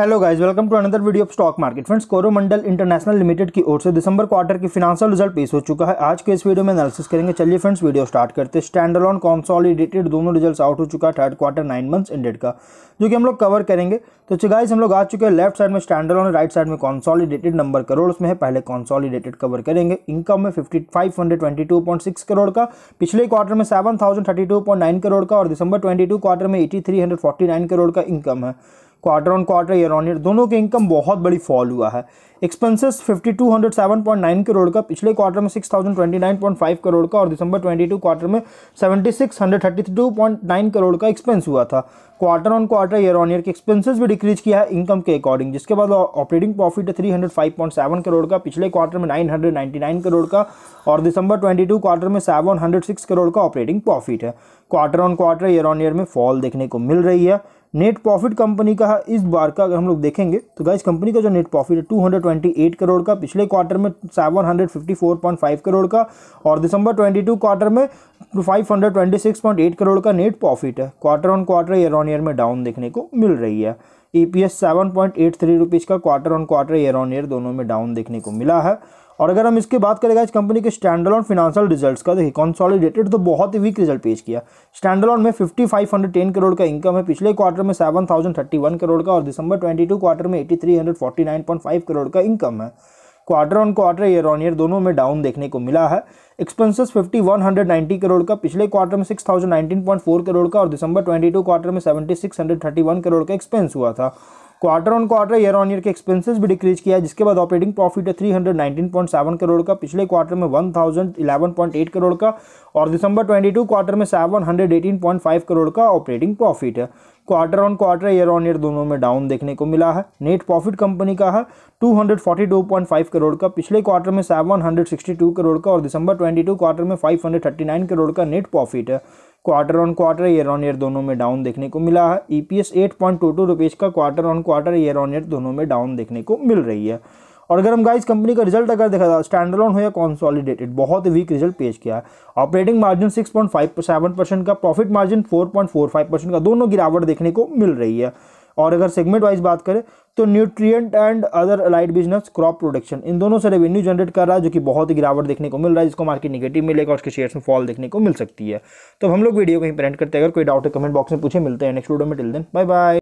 hello guys welcome to another video of stock market friends Coromandel international limited की ओर से दिसंबर क्वार्टर की फिनांशियल रिजल्ट पेश हो चुका है आज के इस वीडियो में एनालिसिस करेंगे चलिए फ्रेंड्स वीडियो स्टार्ट करते हैं स्टैंडलॉन कॉन्सॉलिडेटेड दोनों रिजल्ट आउट हो चुका है third quarter nine months ended का जो कि हम लोग कवर करेंगे तो गाइस हम लोग आ चुके हैं लेफ्ट साइड में स्टैंडलॉन राइट साइड में कॉन्सॉलिडेटेड नंबर करोड़ उसमें है पहले कॉन्सॉलिडेटेड कवर करेंगे इनकम में fifty five hundred twenty two point six crore का पिछले क्वार्टर में seven thousand thirty two point nine crore का और दिसंबर ट्वेंटी टू क्वार्टर में eighty three hundred forty nine crore का इनकम है quarter on quarter year on year दोनों के इनकम बहुत बड़ी फॉल हुआ है एक्सपेंसेस 5207.9 करोड़ का पिछले क्वार्टर में 6029.5 करोड़ का और दिसंबर 22 क्वार्टर में 7632.9 करोड़ का एक्सपेंस हुआ था quarter on quarter year on year के एक्सपेंसेस भी डिक्रीज किया है इनकम के अकॉर्डिंग जिसके बाद ऑपरेटिंग प्रॉफिट है 305.7 करोड़ का पिछले क्वार्टर में 999 करोड़ का और दिसंबर 22 क्वार्टर में 706 करोड़ का ऑपरेटिंग प्रॉफिट है quarter on quarter year on year में फॉल देखने को मिल रही है नेट प्रॉफिट कंपनी का इस बार का अगर हम लोग देखेंगे तो गाइज कंपनी का जो नेट प्रॉफिट है 228 करोड़ का पिछले क्वार्टर में 754.5 करोड़ का और दिसंबर 22 क्वार्टर में 526.8 करोड़ का नेट प्रॉफिट है quarter on quarter year on year में डाउन देखने को मिल रही है E P S seven point eight three rupees का quarter on quarter year on year दोनों में डाउन देखने को मिला है और अगर हम इसकी बात करेंगे इस कंपनी के स्टैंडल ऑन फिनेंशियल रिजल्ट्स का देखिए कॉन्सॉलिडेटेड तो बहुत ही वीक रिजल्ट पेश किया स्टैंडल ऑन में fifty five hundred ten crore का इनकम है पिछले क्वार्टर में seven thousand thirty one crore का और दिसंबर ट्वेंटी टू क्वार्टर में eighty three hundred forty nine point five crore का इनकम है quarter on quarter year on year दोनों में डाउन देखने को मिला है एक्सपेंसेस 5190 करोड़ का पिछले क्वार्टर में 6019.4 करोड़ का और दिसंबर 22 क्वार्टर में 7631 करोड़ का एक्सपेंस हुआ था quarter on quarter year on year के एक्सपेंसेस भी डिक्रीज किया है जिसके बाद ऑपरेटिंग प्रॉफिट है 319.7 करोड़ का पिछले क्वार्टर में 1011.8 करोड़ का और दिसंबर 22 क्वार्टर में 718.5 करोड़ का ऑपरेटिंग प्रॉफिट है quarter on quarter year on year दोनों में डाउन देखने को मिला है नेट प्रॉफिट कंपनी का है 242.5 करोड़ का पिछले क्वार्टर में 762 करोड़ का और दिसंबर 22 क्वार्टर में 539 करोड़ का नेट प्रॉफिट है quarter on quarter year on year दोनों में डाउन देखने को मिला है E P S eight point two two rupees का quarter on quarter year on year दोनों में डाउन देखने को मिल रही है और अगर हम गाइस कंपनी का रिजल्ट अगर देखा स्टैंड स्टैंडलोन हो या कॉन्सॉलिडेटेड बहुत वीक रिजल्ट पेश किया है ऑपरेटिंग मार्जिन 6.57 परसेंट का प्रॉफिट मार्जिन 4.45 परसेंट का दोनों गिरावट देखने को मिल रही है और अगर सेगमेंट वाइज बात करें तो nutrient and other allied business crop protection इन दोनों से रेवेन्यू जनरेट कर रहा है जो कि बहुत ही गिरावट देखने को मिल रहा है जिसको मार्केट निगेटिव मिलेगा उसके शेयर्स में फॉल देखने को मिल सकती है तो हम लोग वीडियो को ही प्रेंट करते हैं अगर कोई डाउट है कमेंट बॉक्स में पूछे मिलते हैं नेक्स्ट वीडियो में टिल दिन बाय बाय